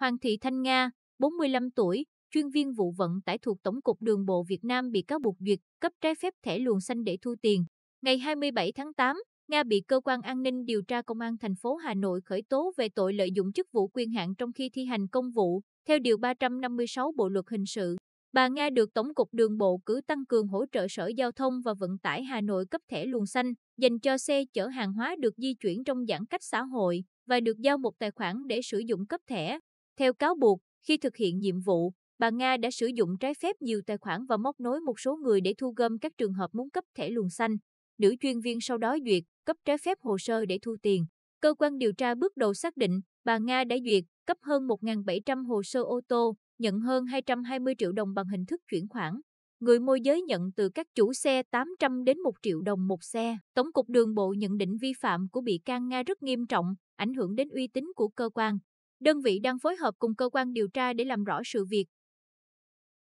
Hoàng Thị Thanh Nga, 45 tuổi, chuyên viên vụ vận tải thuộc Tổng cục Đường bộ Việt Nam bị cáo buộc duyệt cấp trái phép thẻ luồng xanh để thu tiền. Ngày 27 tháng 8, Nga bị cơ quan an ninh điều tra công an thành phố Hà Nội khởi tố về tội lợi dụng chức vụ quyền hạn trong khi thi hành công vụ, theo điều 356 Bộ luật hình sự. Bà Nga được Tổng cục Đường bộ cử tăng cường hỗ trợ Sở Giao thông và Vận tải Hà Nội cấp thẻ luồng xanh dành cho xe chở hàng hóa được di chuyển trong giãn cách xã hội và được giao một tài khoản để sử dụng cấp thẻ. Theo cáo buộc, khi thực hiện nhiệm vụ, bà Nga đã sử dụng trái phép nhiều tài khoản và móc nối một số người để thu gom các trường hợp muốn cấp thẻ luồng xanh. Nữ chuyên viên sau đó duyệt, cấp trái phép hồ sơ để thu tiền. Cơ quan điều tra bước đầu xác định, bà Nga đã duyệt, cấp hơn 1.700 hồ sơ ô tô, nhận hơn 220 triệu đồng bằng hình thức chuyển khoản. Người môi giới nhận từ các chủ xe 800 đến 1 triệu đồng một xe. Tổng cục đường bộ nhận định vi phạm của bị can Nga rất nghiêm trọng, ảnh hưởng đến uy tín của cơ quan. Đơn vị đang phối hợp cùng cơ quan điều tra để làm rõ sự việc.